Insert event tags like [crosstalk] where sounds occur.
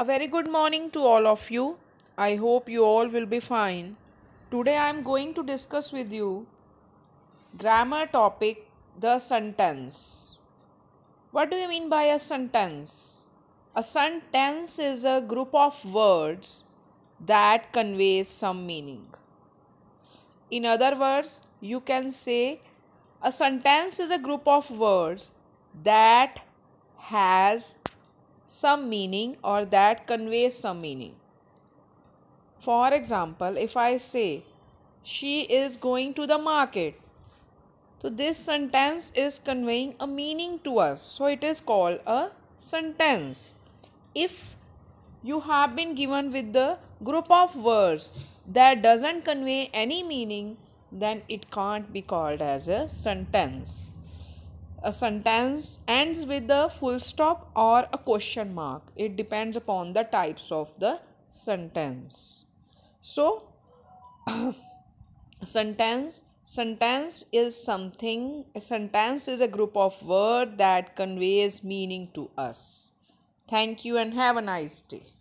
A very good morning to all of you. I hope you all will be fine. Today I am going to discuss with you grammar topic the sentence. What do you mean by a sentence? A sentence is a group of words that conveys some meaning. In other words, you can say a sentence is a group of words that has some meaning or that conveys some meaning. For example, if I say, she is going to the market. So this sentence is conveying a meaning to us. So it is called a sentence. If you have been given with the group of words that doesn't convey any meaning, then it can't be called as a sentence a sentence ends with a full stop or a question mark. It depends upon the types of the sentence. So, [clears throat] sentence sentence is something a sentence is a group of words that conveys meaning to us thank you and have a nice day